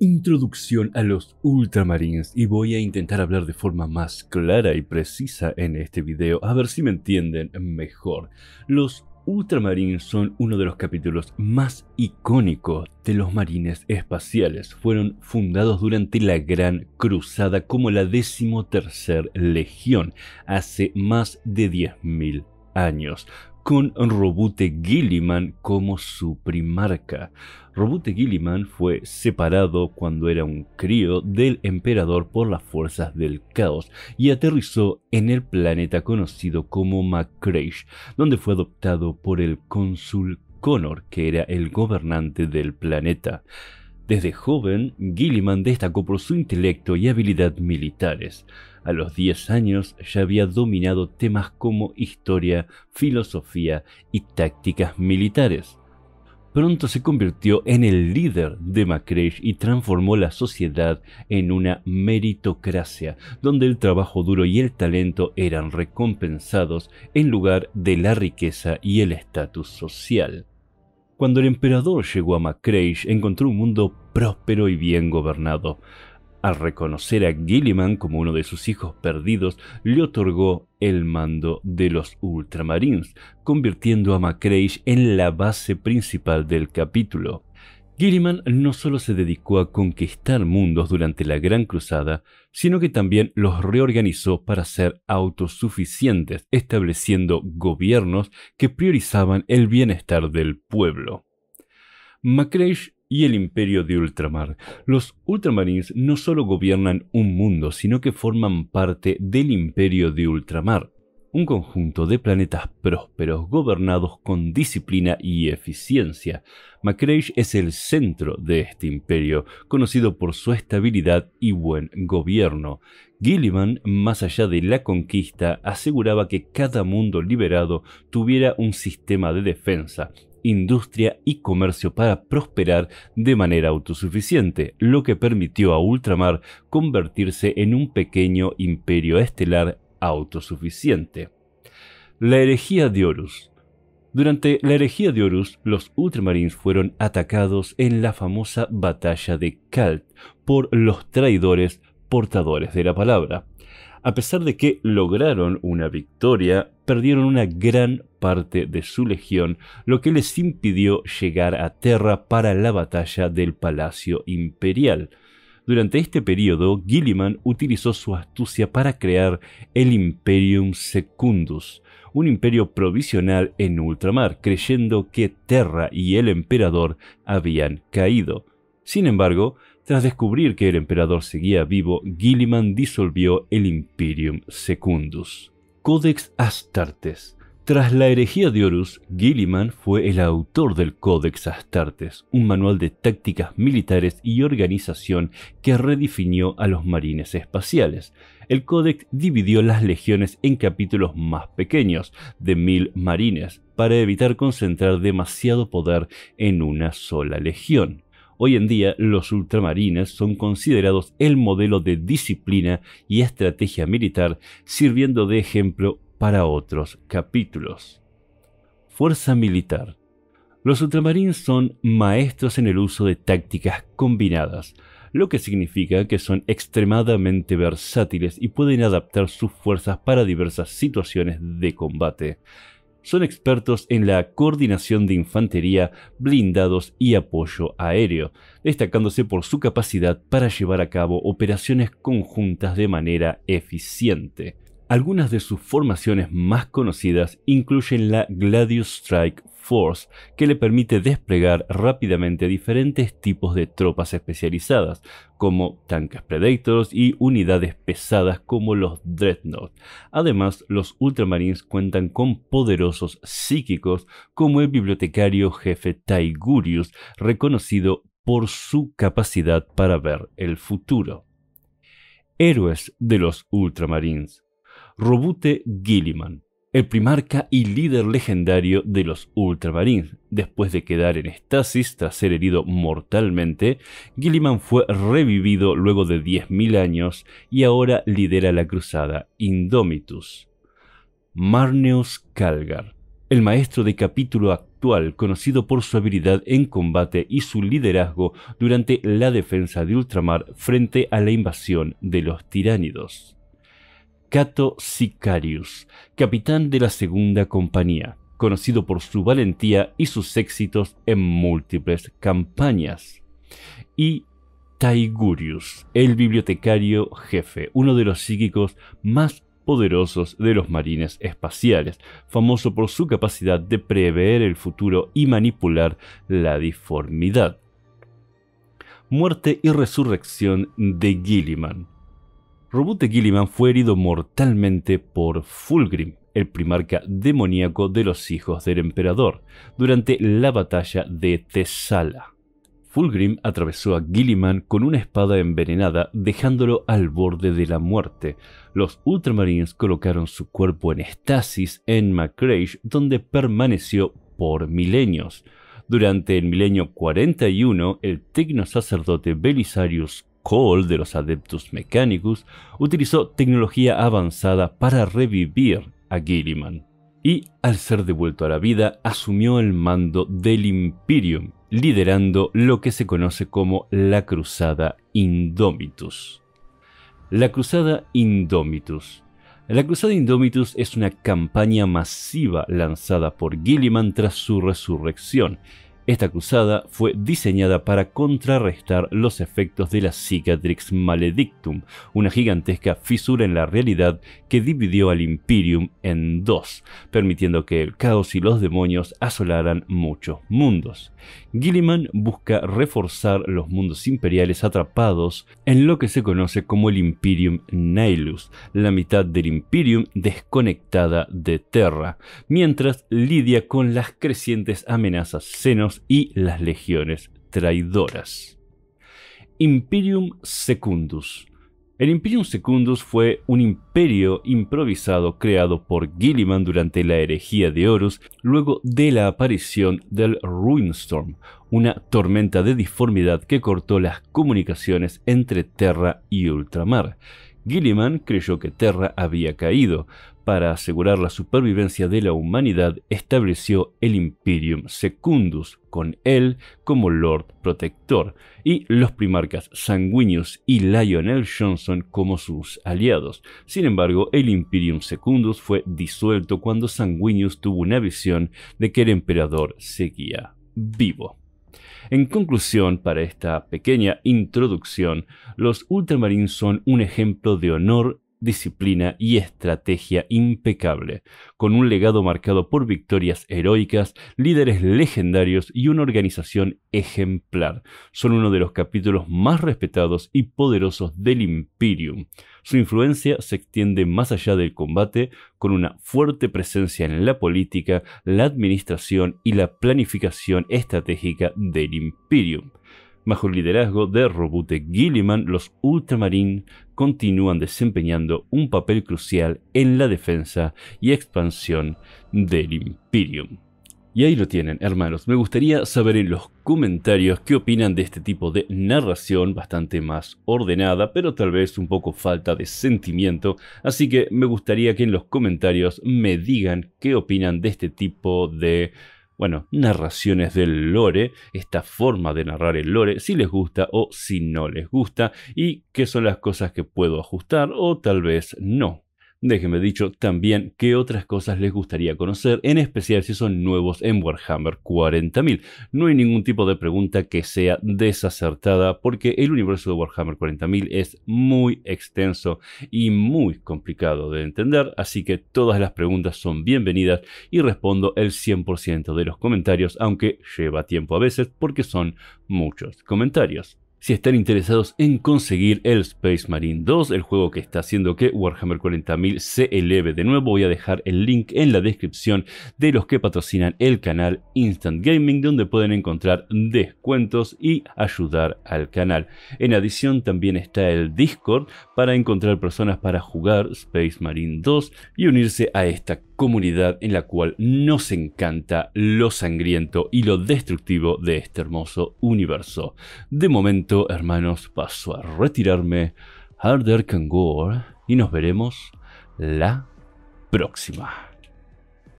Introducción a los Ultramarines y voy a intentar hablar de forma más clara y precisa en este video a ver si me entienden mejor. Los Ultramarines son uno de los capítulos más icónicos de los marines espaciales. Fueron fundados durante la Gran Cruzada como la tercer legión hace más de 10.000 años con Robute Gilliman como su primarca. Robute Gilliman fue separado cuando era un crío del emperador por las fuerzas del caos y aterrizó en el planeta conocido como Macraish, donde fue adoptado por el cónsul Connor, que era el gobernante del planeta. Desde joven, Gilliman destacó por su intelecto y habilidad militares. A los 10 años ya había dominado temas como historia, filosofía y tácticas militares. Pronto se convirtió en el líder de Macrae y transformó la sociedad en una meritocracia, donde el trabajo duro y el talento eran recompensados en lugar de la riqueza y el estatus social. Cuando el emperador llegó a Macreish, encontró un mundo próspero y bien gobernado. Al reconocer a Gilliman como uno de sus hijos perdidos, le otorgó el mando de los Ultramarines, convirtiendo a Macreish en la base principal del capítulo. Gilliman no solo se dedicó a conquistar mundos durante la Gran Cruzada, sino que también los reorganizó para ser autosuficientes, estableciendo gobiernos que priorizaban el bienestar del pueblo. Macreish y el imperio de ultramar. Los ultramarines no solo gobiernan un mundo, sino que forman parte del imperio de ultramar un conjunto de planetas prósperos gobernados con disciplina y eficiencia. Macreish es el centro de este imperio, conocido por su estabilidad y buen gobierno. Gilliman, más allá de la conquista, aseguraba que cada mundo liberado tuviera un sistema de defensa, industria y comercio para prosperar de manera autosuficiente, lo que permitió a Ultramar convertirse en un pequeño imperio estelar autosuficiente. La herejía de Horus. Durante la herejía de Horus, los Ultramarines fueron atacados en la famosa batalla de Kalt por los traidores portadores de la palabra. A pesar de que lograron una victoria, perdieron una gran parte de su legión, lo que les impidió llegar a Terra para la batalla del Palacio Imperial. Durante este periodo, Gilliman utilizó su astucia para crear el Imperium Secundus, un imperio provisional en ultramar, creyendo que Terra y el emperador habían caído. Sin embargo, tras descubrir que el emperador seguía vivo, Gilliman disolvió el Imperium Secundus. Codex Astartes tras la herejía de Horus, Gilliman fue el autor del Códex Astartes, un manual de tácticas militares y organización que redefinió a los marines espaciales. El Códex dividió las legiones en capítulos más pequeños, de mil marines, para evitar concentrar demasiado poder en una sola legión. Hoy en día los ultramarines son considerados el modelo de disciplina y estrategia militar, sirviendo de ejemplo para otros capítulos. Fuerza militar. Los ultramarines son maestros en el uso de tácticas combinadas, lo que significa que son extremadamente versátiles y pueden adaptar sus fuerzas para diversas situaciones de combate. Son expertos en la coordinación de infantería, blindados y apoyo aéreo, destacándose por su capacidad para llevar a cabo operaciones conjuntas de manera eficiente. Algunas de sus formaciones más conocidas incluyen la Gladius Strike Force, que le permite desplegar rápidamente diferentes tipos de tropas especializadas, como tanques Predators y unidades pesadas como los Dreadnought. Además, los Ultramarines cuentan con poderosos psíquicos como el bibliotecario jefe Taigurius, reconocido por su capacidad para ver el futuro. Héroes de los Ultramarines. Robute Gilliman, el primarca y líder legendario de los Ultramarines. Después de quedar en estasis tras ser herido mortalmente, Gilliman fue revivido luego de 10.000 años y ahora lidera la cruzada Indomitus. Marneus Calgar, el maestro de capítulo actual conocido por su habilidad en combate y su liderazgo durante la defensa de Ultramar frente a la invasión de los tiránidos. Cato Sicarius, capitán de la segunda compañía, conocido por su valentía y sus éxitos en múltiples campañas. Y Taigurius, el bibliotecario jefe, uno de los psíquicos más poderosos de los marines espaciales, famoso por su capacidad de prever el futuro y manipular la deformidad. Muerte y resurrección de Gilliman. Robute Gilliman fue herido mortalmente por Fulgrim, el primarca demoníaco de los hijos del emperador, durante la batalla de Tesala. Fulgrim atravesó a Gilliman con una espada envenenada, dejándolo al borde de la muerte. Los Ultramarines colocaron su cuerpo en estasis en McCrae, donde permaneció por milenios. Durante el milenio 41, el tecno sacerdote Belisarius Hall de los Adeptus Mechanicus utilizó tecnología avanzada para revivir a Gilliman y, al ser devuelto a la vida, asumió el mando del Imperium, liderando lo que se conoce como la Cruzada Indomitus. La Cruzada Indomitus la Cruzada Indomitus es una campaña masiva lanzada por Gilliman tras su resurrección esta cruzada fue diseñada para contrarrestar los efectos de la Cicatrix Maledictum, una gigantesca fisura en la realidad que dividió al Imperium en dos, permitiendo que el caos y los demonios asolaran muchos mundos. Gilliman busca reforzar los mundos imperiales atrapados en lo que se conoce como el Imperium Nihilus, la mitad del Imperium desconectada de Terra, mientras lidia con las crecientes amenazas senos y las legiones traidoras. Imperium Secundus. El Imperium Secundus fue un imperio improvisado creado por Gilliman durante la herejía de Horus, luego de la aparición del Ruinstorm, una tormenta de deformidad que cortó las comunicaciones entre Terra y Ultramar. Gilliman creyó que Terra había caído, para asegurar la supervivencia de la humanidad, estableció el Imperium Secundus, con él como Lord Protector, y los primarcas Sanguinius y Lionel Johnson como sus aliados. Sin embargo, el Imperium Secundus fue disuelto cuando Sanguinius tuvo una visión de que el emperador seguía vivo. En conclusión, para esta pequeña introducción, los ultramarines son un ejemplo de honor disciplina y estrategia impecable, con un legado marcado por victorias heroicas, líderes legendarios y una organización ejemplar. Son uno de los capítulos más respetados y poderosos del Imperium. Su influencia se extiende más allá del combate, con una fuerte presencia en la política, la administración y la planificación estratégica del Imperium. Bajo el liderazgo de Robute Gilliman, los Ultramarines continúan desempeñando un papel crucial en la defensa y expansión del Imperium. Y ahí lo tienen, hermanos. Me gustaría saber en los comentarios qué opinan de este tipo de narración bastante más ordenada, pero tal vez un poco falta de sentimiento. Así que me gustaría que en los comentarios me digan qué opinan de este tipo de bueno, narraciones del lore, esta forma de narrar el lore, si les gusta o si no les gusta, y qué son las cosas que puedo ajustar o tal vez no. Déjenme dicho también qué otras cosas les gustaría conocer, en especial si son nuevos en Warhammer 40.000. No hay ningún tipo de pregunta que sea desacertada porque el universo de Warhammer 40.000 es muy extenso y muy complicado de entender, así que todas las preguntas son bienvenidas y respondo el 100% de los comentarios, aunque lleva tiempo a veces porque son muchos comentarios si están interesados en conseguir el Space Marine 2, el juego que está haciendo que Warhammer 40.000 se eleve. De nuevo voy a dejar el link en la descripción de los que patrocinan el canal Instant Gaming, donde pueden encontrar descuentos y ayudar al canal. En adición también está el Discord para encontrar personas para jugar Space Marine 2 y unirse a esta comunidad en la cual nos encanta lo sangriento y lo destructivo de este hermoso universo. De momento, hermanos, paso a retirarme. Harder Gore y nos veremos la próxima.